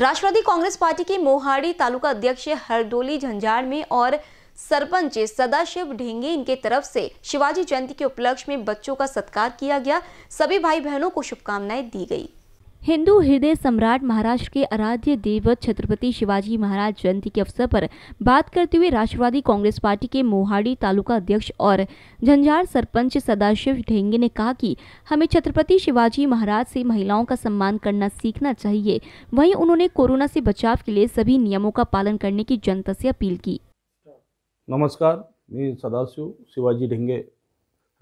राष्ट्रवादी Congress party के मोहाड़ी तालुका अध्यक्ष हरदोली झंझाड़ में और सरपंच सदाशिव ढेंगे इनके तरफ से शिवाजी जयंती के उपलक्ष्य में बच्चों का सत्कार किया गया सभी भाई बहनों को शुभकामनाएं दी गई हिंदू हृदय सम्राट महाराष्ट्र के आराध्य देवत छत्रपति शिवाजी महाराज जयंती के अवसर पर बात करते हुए राष्ट्रवादी कांग्रेस पार्टी के मोहाड़ी तालुका अध्यक्ष और झंझार सरपंच सदाशिव ढेंगे ने कहा कि हमें छत्रपति शिवाजी महाराज से महिलाओं का सम्मान करना सीखना चाहिए वहीं उन्होंने कोरोना से बचाव के लिए सभी नियमों का पालन करने की जनता से अपील की नमस्कार मैं सदाशिव शिवाजी ढेंगे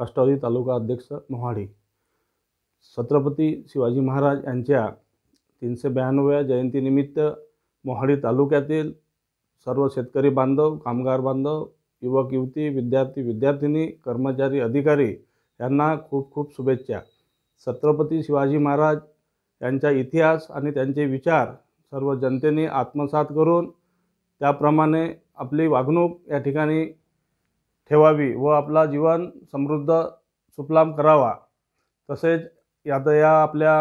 राष्ट्रवादी तालुका अध्यक्ष मोहाड़ी छत्रपती शिवाजी महाराज यांच्या तीनशे ब्याण्णव्या जयंतीनिमित्त मोहाडी तालुक्यातील सर्व शेतकरी बांधव कामगार बांधव युवक युवती विद्यार्थी विद्यार्थिनी कर्मचारी अधिकारी यांना खूप खूप शुभेच्छा छत्रपती शिवाजी महाराज यांचा इतिहास आणि त्यांचे विचार सर्व जनतेने आत्मसात करून त्याप्रमाणे आपली वागणूक या ठिकाणी ठेवावी व आपला जीवन समृद्ध सुफलाम करावा तसेच की आता या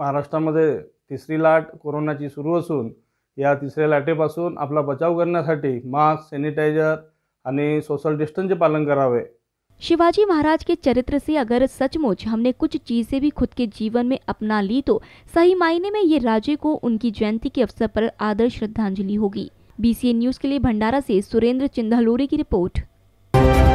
महाराष्ट्र मधे तिसरी लाट की सुरू या तिसऱ्या लाटेपासून आपला बचाव करण्यासाठी मास्क सैनिटायझर आणि सोशल डिस्टन्सचे पालन करावे शिवाजी महाराज के चरित्र से अगर सचमुच हमने कुछ चीज़ें भी खुद के जीवन में अपना ली तो सही मायने में ये राजे को उनकी जयंती के अवसर पर आदर श्रद्धांजलि होगी बीसीएन न्यूज़ के लिए भंडारा से सुरेंद्र चिंधालोरी की रिपोर्ट